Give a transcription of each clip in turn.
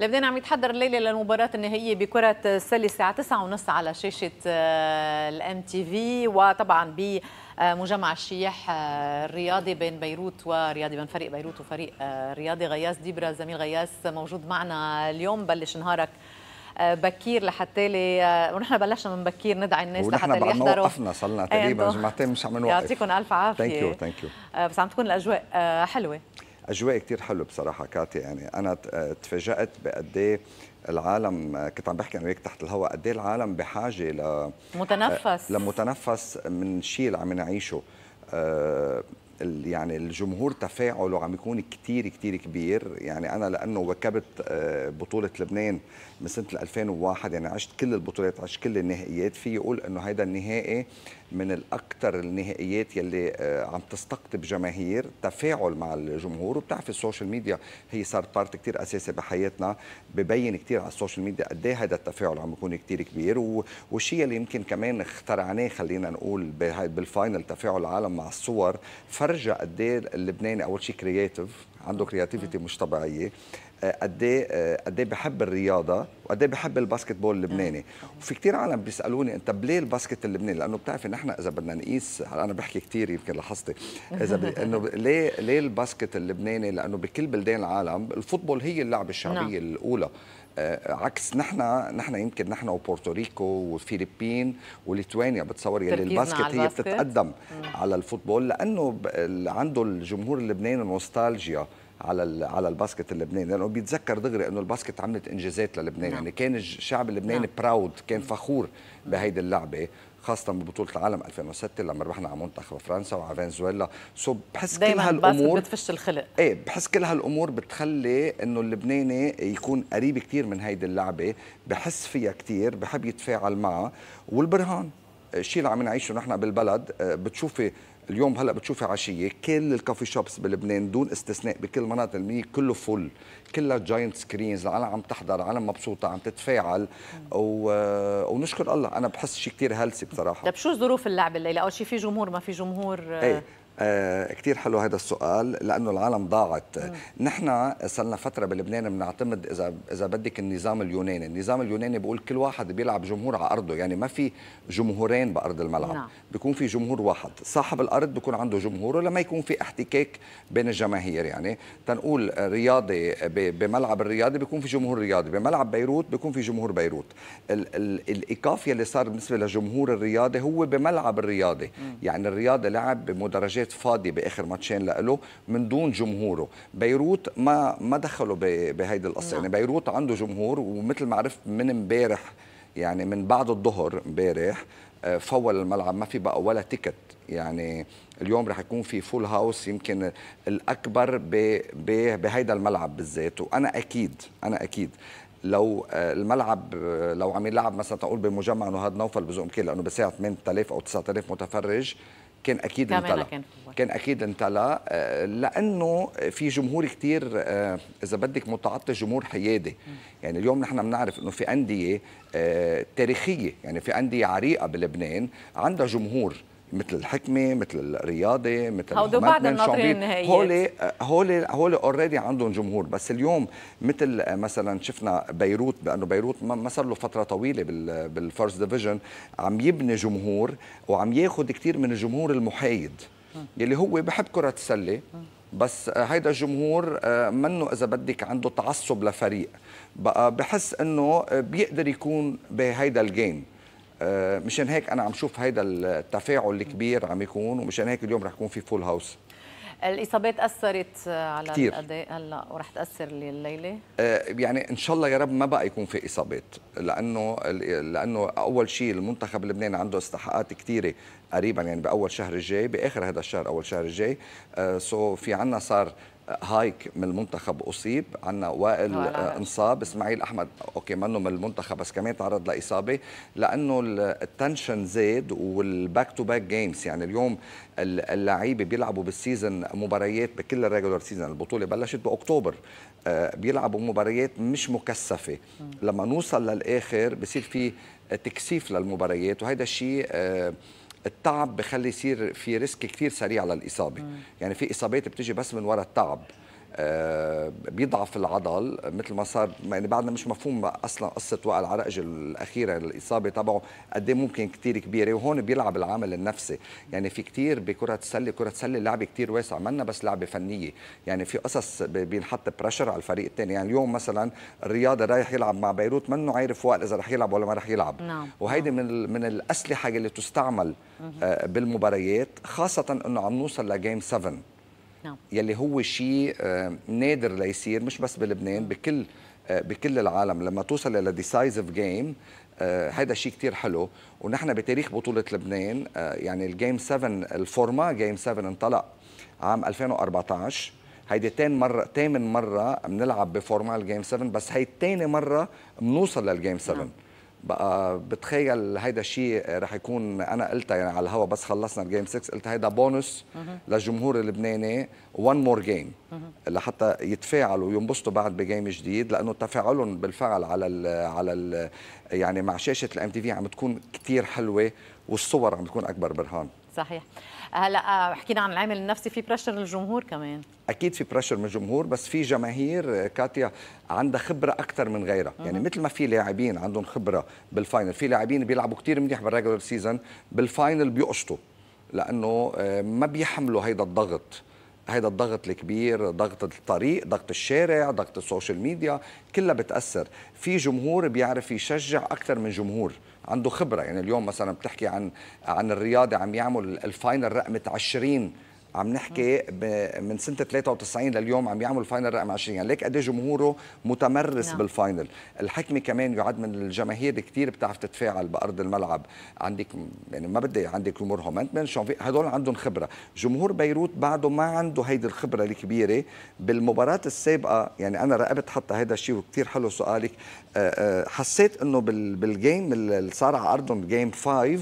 لبنان عم يتحضر الليله للمباراه النهائيه بكره السله الساعه 9:30 على شاشه آه، الام تي في وطبعا ب مجمع الشيح آه، الرياضي بين بيروت ورياضي بين فريق بيروت وفريق آه، رياضي غياس ديبرا زميل غياس موجود معنا اليوم بلش نهارك بكير لحتى لي ونحن بلشنا من بكير ندعي الناس لحتى اللي يحضروا وقفنا صلنا إيه، تقريبا جمعتين مش عم نوقف يعطيكم الف عافيه ثانك يو ثانك يو بس عم تكون الاجواء حلوه اجواء كثير حلوه بصراحه كاتي يعني انا آه، تفاجات بقد العالم آه، كنت عم بحكي انا وياك تحت الهواء قد العالم بحاجه ل متنفس آه، لمتنفس من شيء اللي عم نعيشه يعني الجمهور تفاعله عم يكون كتير كتير كبير يعني أنا لأنه وكبت بطولة لبنان من سنة 2001 يعني عشت كل البطولات عشت كل النهائيات في يقول أنه هيدا النهائي من الاكثر النهائيات يلي آه، عم تستقطب جماهير تفاعل مع الجمهور وبتعرف السوشيال ميديا هي صارت بارت كثير اساسي بحياتنا ببين كثير على السوشيال ميديا قد ايه هذا التفاعل عم بيكون كثير كبير والشيء اللي يمكن كمان اخترعناه خلينا نقول بالفاينل تفاعل العالم مع الصور فرجى قد ايه اللبناني اول شيء كرياتيف عنده كرياتيفيتي مش طبيعيه آه، قد ايه آه، قد ايه بحب الرياضه وقد ايه بحب الباسكت بول اللبناني آه. وفي كثير عالم بيسالوني انت ليه الباسكت اللبناني لانه بتعرف نحن اذا بدنا نقيس انا بحكي كثير يمكن لاحظتي اذا ب... انه ليه ليه الباسكت اللبناني لانه بكل بلدان العالم الفوتبول هي اللعبه الشعبيه نعم. الاولى عكس نحن نحن يمكن نحن وبورتوريكو والفلبين وليتوانيا بتصور يلي الباسكت هي بتتقدم مم. على الفوتبول لانه عنده الجمهور اللبناني نوستالجيا على على الباسكت اللبناني لانه بيتذكر دغري انه الباسكت عملت انجازات للبنان نعم. يعني كان الشعب اللبناني براود نعم. كان فخور بهيدي اللعبه خاصة ببطولة العالم 2006 لما ربحنا على منتخب فرنسا وعلى فنزويلا سو بحس كل هالامور بتفش الخلق ايه بحس كل هالامور بتخلي انه اللبناني يكون قريب كثير من هيدي اللعبة بحس فيها كثير بحب يتفاعل معها والبرهان الشيء اللي عم نعيشه نحن بالبلد آه، بتشوفي اليوم هلا بتشوفي عشيه كل الكافي شوبس بلبنان دون استثناء بكل مناطق المنيه كله فل كلها جاينت سكرينز العالم عم تحضر العالم مبسوطه عم تتفاعل و... ونشكر الله انا بحس شيء كثير هلسي بصراحه طيب شو ظروف اللعب الليله اول شيء في جمهور ما في جمهور آه، ايه آه كثير حلو هذا السؤال لانه العالم ضاعت مم. نحن صرنا فتره بلبنان بنعتمد اذا اذا بدك النظام اليوناني النظام اليوناني بيقول كل واحد بيلعب جمهور على ارضه يعني ما في جمهورين بارض الملعب نعم. بيكون في جمهور واحد صاحب الارض بيكون عنده جمهوره لما يكون في احتكاك بين الجماهير يعني تنقول رياضي بملعب الرياضي بيكون في جمهور رياضي بملعب بيروت بيكون في جمهور بيروت ال ال الايقاف يلي صار بالنسبه لجمهور الرياضي هو بملعب الرياضي مم. يعني الرياضي لعب بمدرجات كانت فاضي باخر ماتشين له من دون جمهوره بيروت ما ما دخلوا بهيدي القصه يعني نعم. بيروت عنده جمهور ومثل ما عرفت من امبارح يعني من بعد الظهر امبارح آه، فول الملعب ما في بقى ولا تيكت يعني اليوم رح يكون في فول هاوس يمكن الاكبر بهيدا الملعب بالذات وانا اكيد انا اكيد لو آه، الملعب آه، لو عم يلعب مثلا تقول بمجمع نهاد نوفل بزوم كي لانه بساعه 8000 او 9000 متفرج كان اكيد انطلع كان, كان اكيد انطلع آه، لانه في جمهور كثير آه، اذا بدك متعطي جمهور حيادي يعني اليوم نحن بنعرف انه في انديه آه، تاريخيه يعني في انديه عريقه بلبنان عندها جمهور مثل الحكمه مثل الرياضه مثل هودو بعد الناظرين النهائيه هول هول هول اوريدي عندهم جمهور بس اليوم مثل آه، مثلا شفنا بيروت بانه بيروت ما صار له فتره طويله بالفرست ديفيجن عم يبني جمهور وعم ياخذ كثير من الجمهور المحايد يلي هو بحب كره السله بس آه، هيدا الجمهور آه، منه اذا بدك عنده تعصب لفريق بقى بحس انه بيقدر يكون بهيدا الجيم آه، مشان هيك انا عم شوف هيدا التفاعل الكبير عم يكون ومشان هيك اليوم رح يكون في فول هاوس الاصابات اثرت آه، على كتير. الاداء هلا ورح تاثر الليله آه، يعني ان شاء الله يا رب ما بقى يكون في اصابات لانه لانه اول شيء المنتخب اللبناني عنده استحقاقات كثيره قريبا يعني باول شهر الجاي باخر هذا الشهر اول شهر الجاي سو في عنا صار هايك من المنتخب اصيب عندنا وائل آه، انصاب اسماعيل احمد اوكي منه من المنتخب بس كمان تعرض لاصابه لانه التنشن زاد والباك تو باك جيمز يعني اليوم اللعيبه بيلعبوا بالسيزن مباريات بكل الريجولر سيزون البطوله بلشت باكتوبر آه، بيلعبوا مباريات مش مكثفه لما نوصل للاخر بصير في تكثيف للمباريات وهذا الشيء آه، التعب بخلي يصير في ريسك كثير سريع للاصابه مم. يعني في اصابات بتجي بس من وراء التعب آه، بيضعف العضل مثل ما صار يعني بعدنا مش مفهوم اصلا قصه وقع العرق الاخيره الاصابه تبعه قد إيه ممكن كثير كبيره وهون بيلعب العامل النفسي يعني في كثير بكره السله كره السله لعبه كثير واسعه منا بس لعبه فنيه يعني في قصص بينحط بريشر على الفريق الثاني يعني اليوم مثلا الرياضه رايح يلعب مع بيروت منه عارف وقت اذا رح يلعب ولا ما رح يلعب نعم. وهيدي نعم. من من الاسلحه اللي تستعمل آه، بالمباريات خاصه انه عم نوصل لجيم 7 نعم. يلي هو شيء آه، نادر ليصير مش بس بلبنان بكل آه، بكل العالم لما توصل الى ديسايزف جيم هذا شيء كثير حلو ونحن بتاريخ بطوله لبنان آه، يعني الجيم 7 الفورما جيم 7 انطلق عام 2014 هيدي تاني مرة تامن مرة بنلعب بفورمال جيم 7 بس هي تاني مرة بنوصل للجيم 7 نعم. بقى بتخيل هيدا الشيء رح يكون انا قلتها يعني على الهوا بس خلصنا الجيم 6 قلت هيدا بونس للجمهور اللبناني وان مور جيم لحتى يتفاعلوا وينبسطوا بعد بجيم جديد لانه تفاعلهم بالفعل على الـ على الـ يعني مع شاشه الام تي في عم تكون كثير حلوه والصور عم تكون اكبر برهان صحيح هلا حكينا عن العامل النفسي في بريشر الجمهور كمان اكيد في بريشر من الجمهور بس في جماهير آه، كاتيا عندها خبره اكثر من غيرها مم. يعني مثل ما في لاعبين عندهم خبره بالفاينل في لاعبين بيلعبوا كثير منيح بالريجولر سيزون بالفاينل بيقشطوا لانه آه، ما بيحملوا هيدا الضغط هيدا الضغط الكبير ضغط الطريق ضغط الشارع ضغط السوشيال ميديا كلها بتاثر في جمهور بيعرف يشجع اكثر من جمهور عنده خبره يعني اليوم مثلا بتحكي عن عن الرياضي عم يعمل الفاينل رقم 20 عم نحكي من سنه 93 لليوم عم يعمل فاينل رقم 20 يعني ليك قد إيه جمهوره متمرس نعم. بالفاينل الحكمه كمان يعد من الجماهير كثير بتعرف تتفاعل بارض الملعب عندك يعني ما بدي عندك رومور هومنت من هدول عندهم خبره جمهور بيروت بعده ما عنده هيدي الخبره الكبيره بالمباراه السابقه يعني انا راقبت حتى هذا الشيء وكثير حلو سؤالك أه، أه، حسيت انه بالجيم اللي صار على ارضهم جيم 5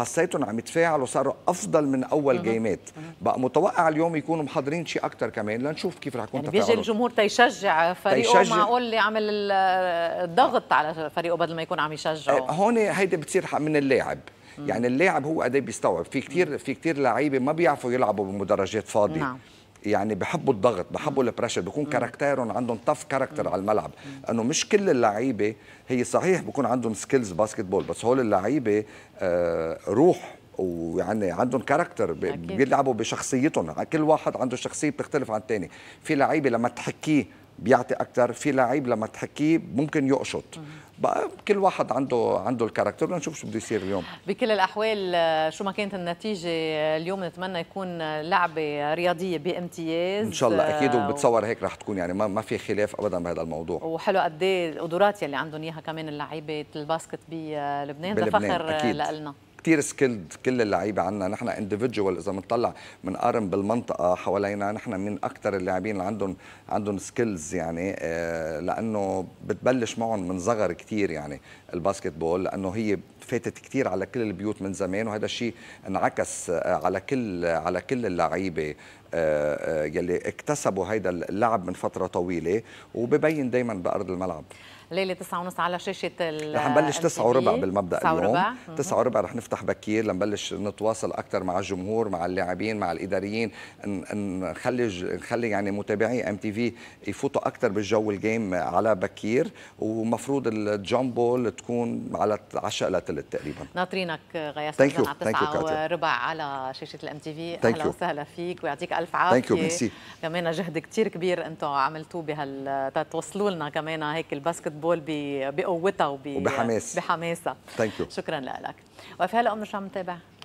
حسيتهم عم يتفاعلوا صاروا افضل من اول جيمات بقى متوقع اليوم يكونوا محضرين شيء اكثر كمان لنشوف كيف رح يكون يعني بيجي الجمهور تيشجع فريقه تيشجع. معقول اللي عمل الضغط على فريقه بدل ما يكون عم يشجعه آه، هون هيدي بتصير من اللاعب يعني اللاعب هو قد إيه بيستوعب في كثير في كثير لعيبه ما بيعرفوا يلعبوا بمدرجات فاضيه نعم. يعني بحبوا الضغط بحبوا البريشر بيكون كاركتيرهم عندهم تف كاركتر على الملعب انه مش كل اللعيبه هي صحيح بكون عندهم سكيلز باسكتبول بس هول اللعيبه آه، روح ويعني عندهم كاركتر بيلعبوا بشخصيتهم كل واحد عنده شخصيه بتختلف عن الثاني في لعيبه لما تحكيه بيعطي اكثر في لعيب لما تحكيه ممكن يقشط بقى كل واحد عنده عنده الكاركتر بدنا نشوف شو بده يصير اليوم بكل الاحوال آه، شو ما كانت النتيجه آه، اليوم نتمنى يكون آه، لعبه رياضيه بامتياز ان شاء الله اكيد وبتصور هيك رح تكون يعني ما, ما في خلاف ابدا بهذا الموضوع وحلو قد ايه القدرات يلي عندهم اياها كمان اللعيبه الباسكت بلبنان ده فخر لنا كثير سكيلد كل اللعيبه عندنا نحن انديفيدجوال اذا بنطلع بنقارن بالمنطقه حوالينا نحن من اكثر اللاعبين اللي عندهم عندهم سكيلز يعني آه، لانه بتبلش معهم من صغر كثير يعني الباسكت بول لانه هي فاتت كثير على كل البيوت من زمان وهذا الشيء انعكس آه، على كل على كل اللعيبه آه، يلي اكتسبوا هيدا اللعب من فتره طويله وببين دائما بارض الملعب ليله 9:30 على شاشه ال رح نبلش 9 وربع بالمبدا 9 وربع 9 وربع رح نفتح بكير لنبلش نتواصل اكثر مع الجمهور مع اللاعبين مع الاداريين نخلي نخلي يعني متابعي ام تي في يفوتوا اكثر بالجو الجيم على بكير ومفروض الجامبول تكون على 10 لثلث 3 تقريبا ناطرينك غياس ثانك يو ثانك وربع على شاشه الام تي في اهلا وسهلا فيك ويعطيك الف عافيه ثانك يو ميرسي كمان جهد كثير كبير انتم عملتوه بهال توصلوا لنا كمان هيك الباسكت بول بقوتها وبحماسها شكرا لك وفي هلا بنرجع نتابع